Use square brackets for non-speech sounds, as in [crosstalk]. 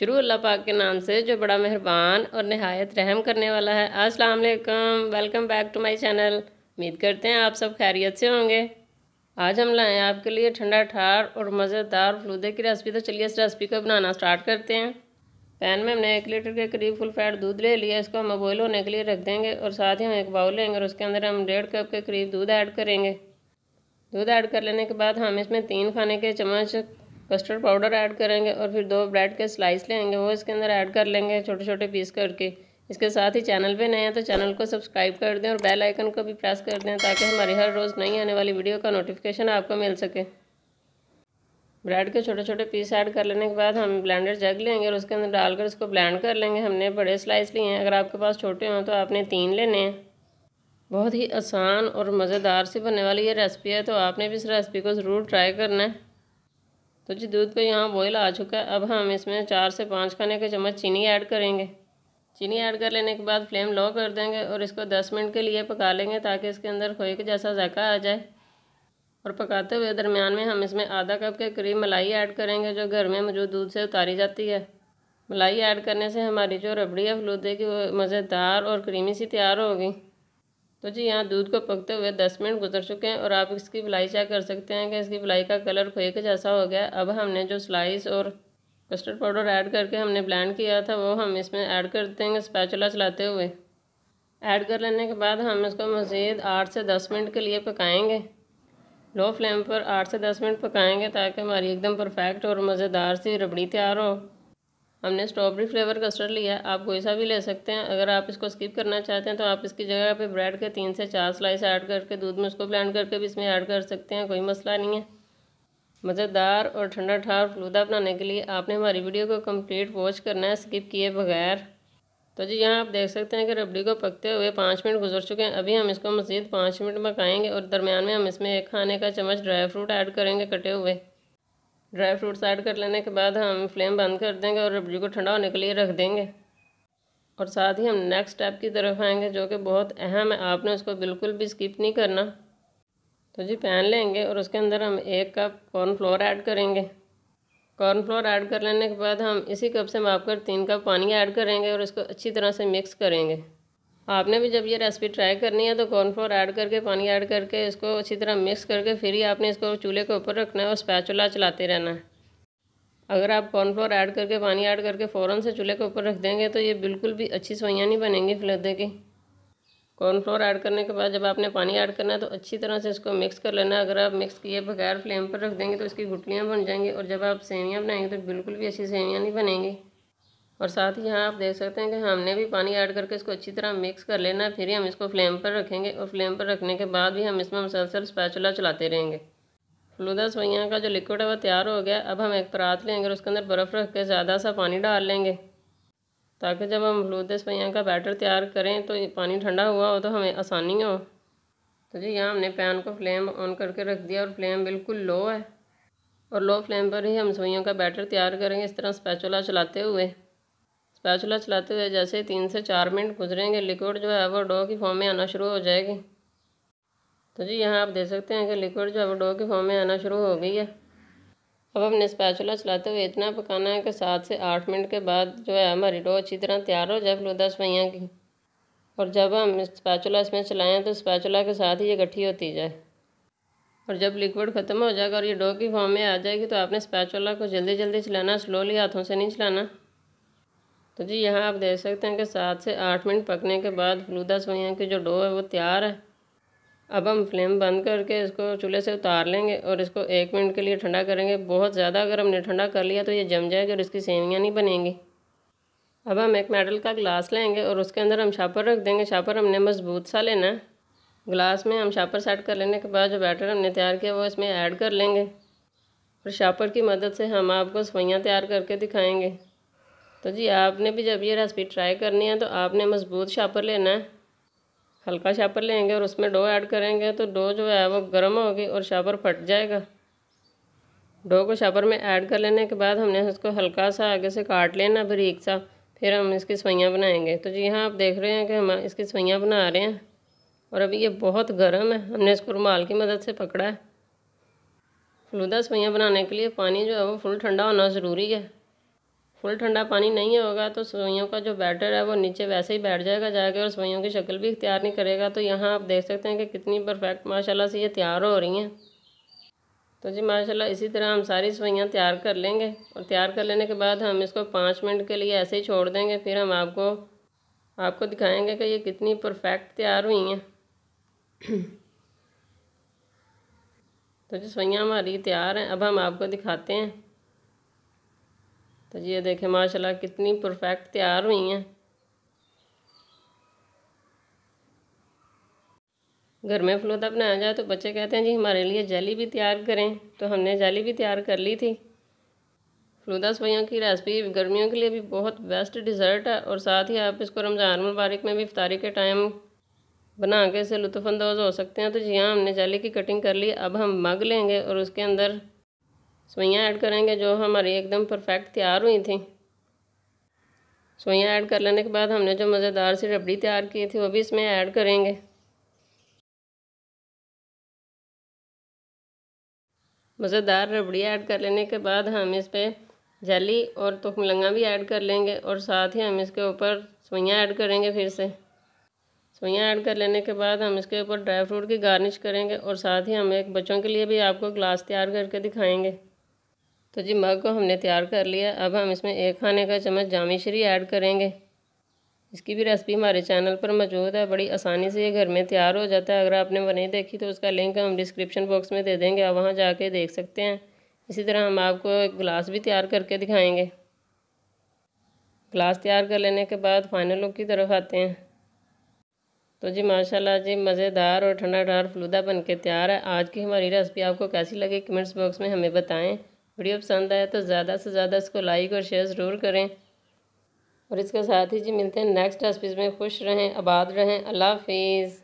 शुरू अल्लाह पाक के नाम से जो बड़ा मेहरबान और नहायत रहम करने वाला है अस्सलाम वालेकुम welcome back to my channel उम्मीद करते हैं आप सब खैरियत से होंगे आज हम हैं आपके लिए ठंडा ठार और मज़ेदार फलूदे की रेसिपी तो चलिए इस रेसिपी को बनाना स्टार्ट करते हैं पैन में हमने एक लीटर के करीब फुल फैट दूध ले लिया इसको हम बॉयल होने के लिए रख देंगे और साथ ही हम एक बाउल लेंगे और उसके अंदर हम डेढ़ कप के करीब दूध ऐड करेंगे दूध ऐड कर लेने के बाद हम इसमें तीन खाने के चम्मच कस्टर्ड पाउडर ऐड करेंगे और फिर दो ब्रेड के स्लाइस लेंगे वो इसके अंदर ऐड कर लेंगे छोटे छोटे पीस करके इसके साथ ही चैनल पे नए हैं तो चैनल को सब्सक्राइब कर दें और बेल आइकन को भी प्रेस कर दें ताकि हमारी हर रोज़ नई आने वाली वीडियो का नोटिफिकेशन आपको मिल सके ब्रेड के छोटे छोटे पीस ऐड कर लेने के बाद हम ब्लेंडर जग लेंगे और उसके अंदर डालकर इसको ब्लेंड कर लेंगे हमने बड़े स्लाइस लिए हैं अगर आपके पास छोटे हों तो आपने तीन लेने हैं बहुत ही आसान और मज़ेदार से बनने वाली ये रेसिपी है तो आपने भी इस रेसिपी को ज़रूर ट्राई करना है तो जी दूध पे यहाँ बॉयल आ चुका है अब हम इसमें चार से पाँच खाने के चम्मच चीनी ऐड करेंगे चीनी ऐड कर लेने के बाद फ्लेम लो कर देंगे और इसको दस मिनट के लिए पका लेंगे ताकि इसके अंदर खोए के जैसा जायका आ जाए और पकाते हुए दरमियान में हम इसमें आधा कप के करीब मलाई ऐड करेंगे जो घर में मौजूद दूध से उतारी जाती है मलाई ऐड करने से हमारी जो रबड़ी है फलूदे की वो मज़ेदार और क्रीमी सी तैयार होगी तो जी यहाँ दूध को पकते हुए दस मिनट गुजर चुके हैं और आप इसकी बलाई चेक कर सकते हैं कि इसकी बलाई का कलर खोए के जैसा हो गया अब हमने जो स्लाइस और कस्टर्ड पाउडर ऐड करके हमने ब्लेंड किया था वो हम इसमें ऐड कर देंगे स्पैचुला चलाते हुए ऐड कर लेने के बाद हम इसको मज़ीद आठ से दस मिनट के लिए पकाएंगे लो फ्लेम पर आठ से दस मिनट पकाएंगे ताकि हमारी एकदम परफेक्ट और मज़ेदार सी रबड़ी तैयार हो हमने स्ट्रॉबेरी फ्लेवर कस्टर्ड लिया है आप कोई सा भी ले सकते हैं अगर आप इसको स्किप करना चाहते हैं तो आप इसकी जगह पे ब्रेड के तीन से चार स्लाइस ऐड करके दूध में उसको ब्लेंड करके भी इसमें ऐड कर सकते हैं कोई मसला नहीं है मज़ेदार और ठंडा ठार फलूदा बनाने के लिए आपने हमारी वीडियो को कम्प्लीट वॉच करना है स्किप किए बगैर तो जी यहाँ आप देख सकते हैं कि रबड़ी को पकते हुए पाँच मिनट गुजर चुके हैं अभी हम इसको मज़ीद पाँच मिनट पकाएँगे और दरमियान में हम इसमें एक खाने का चम्मच ड्राई फ्रूट ऐड करेंगे कटे हुए ड्राई फ्रूट्स ऐड कर लेने के बाद हम फ्लेम बंद कर देंगे और रबड़ी को ठंडा होने के लिए रख देंगे और साथ ही हम नेक्स्ट स्टेप की तरफ आएंगे जो कि बहुत अहम है आपने उसको बिल्कुल भी स्किप नहीं करना तो जी पैन लेंगे और उसके अंदर हम एक कप कॉर्नफ्लोर ऐड करेंगे कॉर्नफ्लोर ऐड कर लेने के बाद हम इसी कप से माप कर तीन कप पानी ऐड करेंगे और इसको अच्छी तरह से मिक्स करेंगे आपने भी जब ये रेसिपी ट्राई करनी है तो कॉर्नफ्लोर ऐड करके पानी ऐड करके इसको अच्छी तरह मिक्स करके फिर ही आपने इसको चूल्हे के ऊपर रखना है और स्पैचुला चलाते रहना है अगर आप कॉर्नफ्लोर ऐड करके पानी ऐड करके फ़ौरन से चूल्हे के ऊपर रख देंगे तो ये बिल्कुल भी अच्छी सवैयाँ नहीं बनेंगी फिलदे की कॉर्नफ्लोर ऐड करने के बाद जब आपने पानी ऐड करना है तो अच्छी तरह से इसको मिक्स कर लेना है अगर आप मिक्स किए बगैर फ्लेम पर रख देंगे तो इसकी गुटलियाँ बन जाएंगी और जब आप सेवियाँ बनाएंगे तो बिल्कुल भी अच्छी सेवियाँ नहीं बनेंगी और साथ ही यहाँ आप देख सकते हैं कि हमने भी पानी ऐड करके इसको अच्छी तरह मिक्स कर लेना है फिर ही हम इसको फ्लेम पर रखेंगे और फ्लेम पर रखने के बाद भी हम इसमें मुसलसल स्पैचुला चलाते रहेंगे फलूदा सोइयाँ का जो लिक्विड है वो तैयार हो गया अब हम एक परात लेंगे और उसके अंदर बर्फ़ रख के ज़्यादा सा पानी डाल लेंगे ताकि जब हम फलूदा सोइयाँ का बैटर तैयार करें तो पानी ठंडा हुआ हो तो हमें आसानी हो तो जी यहाँ हमने पैन को फ्लेम ऑन करके रख दिया और फ्लेम बिल्कुल लो है और लो फ्लेम पर ही हम सोइयों का बैटर तैयार करेंगे इस तरह स्पैचुला चलाते हुए स्पैचुला चलाते हुए जैसे तीन से चार मिनट गुजरेंगे लिक्विड जो है वो डो की फॉर्म में आना शुरू हो जाएगी तो जी यहाँ आप देख सकते हैं कि लिक्विड जो है वो डो की फॉर्म में आना शुरू हो गई है अब हमने स्पैचुला चलाते हुए इतना पकाना है कि सात से आठ मिनट के बाद जो है हमारी डो अच्छी तरह तैयार हो जाए फलूदा सफाइयाँ की और जब हम स्पैचुला इसमें चलाएँ तो स्पैचुला के साथ ही ये गठी होती जाए और जब लिक्विड ख़त्म हो जाएगा और ये डो की फॉर्म में आ जाएगी तो आपने स्पैचुला को जल्दी जल्दी चलाना स्लोली हाथों से नहीं चलाना तो जी यहाँ आप देख सकते हैं कि सात से आठ मिनट पकने के बाद फलूदा सोया की जो डो है वो तैयार है अब हम फ्लेम बंद करके इसको चूल्हे से उतार लेंगे और इसको एक मिनट के लिए ठंडा करेंगे बहुत ज़्यादा अगर हमने ठंडा कर लिया तो ये जम जाएगा और इसकी सेवियाँ नहीं बनेंगी अब हम एक मेडल का गिलास लेंगे और उसके अंदर हम छापर रख देंगे छापर हमने मजबूत सा लेना है ग्लास में हम छापर सेट कर लेने के बाद जो बैटर हमने तैयार किया वो इसमें ऐड कर लेंगे और छापर की मदद से हम आपको सवैयाँ तैयार करके दिखाएँगे तो जी आपने भी जब ये रेसिपी ट्राई करनी है तो आपने मज़बूत शापर लेना है हल्का शापर लेंगे और उसमें डो ऐड करेंगे तो डो जो है वो गर्म होगी और शापर फट जाएगा डो को शापर में ऐड कर लेने के बाद हमने उसको हल्का सा आगे से काट लेना बरीक सा फिर हम इसकी सवैयाँ बनाएंगे तो जी हाँ आप देख रहे हैं कि हम इसकी सवैयाँ बना रहे हैं और अभी ये बहुत गर्म है हमने इसको रुमाल की मदद से पकड़ा है फलूदा सवैयाँ बनाने के लिए पानी जो है वो फुल ठंडा होना ज़रूरी है फुल ठंडा पानी नहीं होगा तो सवैयों का जो बैटर है वो नीचे वैसे ही बैठ जाएगा जाएगा और सवैयों की शक्ल भी इख्तियार नहीं करेगा तो यहाँ आप देख सकते हैं कि कितनी परफेक्ट माशाल्लाह से ये तैयार हो रही हैं तो जी माशाल्लाह इसी तरह हम सारी सवैयाँ तैयार कर लेंगे और तैयार कर लेने के बाद हम इसको पाँच मिनट के लिए ऐसे ही छोड़ देंगे फिर हम आपको आपको दिखाएँगे कि ये कितनी परफेक्ट तैयार हुई हैं [clears throat] तो जी सवैयाँ हमारी तैयार हैं अब हम आपको दिखाते हैं तो ये देखें माशाल्लाह कितनी परफेक्ट तैयार हुई हैं घर में फलूदा बनाया जाए तो बच्चे कहते हैं जी हमारे लिए जाली भी तैयार करें तो हमने जाली भी तैयार कर ली थी फलूदा सवैयों की रेसिपी गर्मियों के लिए भी बहुत बेस्ट डिज़र्ट है और साथ ही आप इसको रमज़ान मुबारक में भी इफ्तारी के टाइम बना के इसे लुफानंदोज़ हो सकते हैं तो जी हाँ हमने जाली की कटिंग कर ली अब हम मग लेंगे और उसके अंदर सोइयाँ ऐड करेंगे जो हमारी एकदम परफेक्ट तैयार हुई थी सोइयाँ ऐड कर लेने के बाद हमने जो मज़ेदार सी रबड़ी तैयार की थी वो भी इसमें ऐड करेंगे मज़ेदार रबड़ी ऐड कर लेने के बाद हम इस पर जली और तुखमलंगा भी ऐड कर लेंगे और साथ ही हम इसके ऊपर सोइयाँ ऐड करेंगे फिर से सोइयाँ ऐड कर लेने के बाद हम इसके ऊपर ड्राई फ्रूट की गार्निश करेंगे और साथ ही हम एक बच्चों के लिए भी आपको ग्लास तैयार करके दिखाएंगे तो जी मग को हमने तैयार कर लिया अब हम इसमें एक खाने का चम्मच जामिश्री ऐड करेंगे इसकी भी रेसिपी हमारे चैनल पर मौजूद है बड़ी आसानी से ये घर में तैयार हो जाता है अगर आपने वो नहीं देखी तो उसका लिंक हम डिस्क्रिप्शन बॉक्स में दे देंगे आप वहाँ जाके देख सकते हैं इसी तरह हम आपको एक गिलास भी तैयार करके दिखाएंगे गिलास तैयार कर लेने के बाद फाइनल लुक की तरफ आते हैं तो जी माशाल्लाह जी मज़ेदार और ठंडा ठंडा फलूदा बन के तैयार है आज की हमारी रेसिपी आपको कैसी लगी कमेंट्स बॉक्स में हमें बताएं वीडियो पसंद आया तो ज़्यादा से ज़्यादा इसको लाइक और शेयर ज़रूर करें और इसके साथ ही जी मिलते हैं नेक्स्ट रेसिपीज़ में खुश रहें आबाद रहें अल्लाह हाफिज़